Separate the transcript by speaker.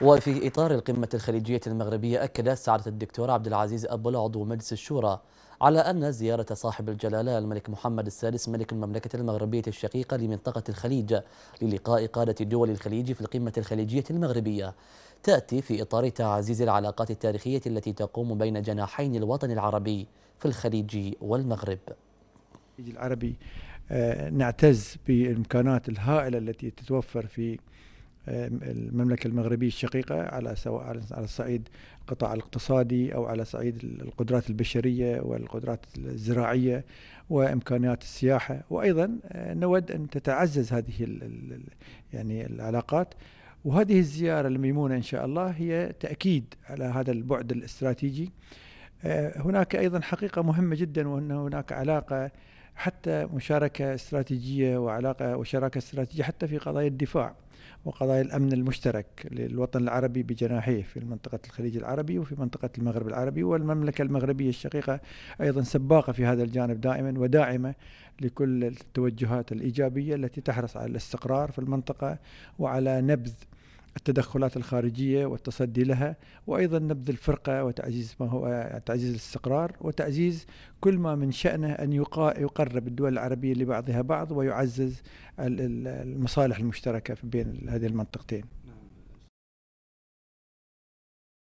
Speaker 1: وفي إطار القمة الخليجية المغربية أكد سعادة الدكتور عبد العزيز أبو العضو مجلس الشورى على أن زيارة صاحب الجلالة الملك محمد السادس ملك المملكة المغربية الشقيقة لمنطقة الخليج للقاء قادة دول الخليج في القمة الخليجية المغربية تأتي في إطار تعزيز العلاقات التاريخية التي تقوم بين جناحين الوطن العربي في الخليج والمغرب
Speaker 2: العربي آه، نعتز بالإمكانات الهائلة التي تتوفر في المملكة المغربية الشقيقة على سواء على الصعيد القطاع الاقتصادي أو على صعيد القدرات البشرية والقدرات الزراعية وإمكانيات السياحة وأيضا آه، نود أن تتعزز هذه يعني العلاقات وهذه الزيارة الميمونة إن شاء الله هي تأكيد على هذا البعد الاستراتيجي آه، هناك أيضا حقيقة مهمة جدا وأن هناك علاقة حتى مشاركة استراتيجية وعلاقة وشراكة استراتيجية حتى في قضايا الدفاع وقضايا الأمن المشترك للوطن العربي بجناحيه في منطقة الخليج العربي وفي منطقة المغرب العربي والمملكة المغربية الشقيقة أيضا سباقة في هذا الجانب دائما وداعمة لكل التوجهات الإيجابية التي تحرص على الاستقرار في المنطقة وعلى نبذ التدخلات الخارجية والتصدي لها وأيضا نبذ الفرقة وتعزيز ما هو تعزيز الاستقرار وتعزيز كل ما من شأنه أن يقرب الدول العربية لبعضها بعض ويعزز المصالح المشتركة بين هذه المنطقتين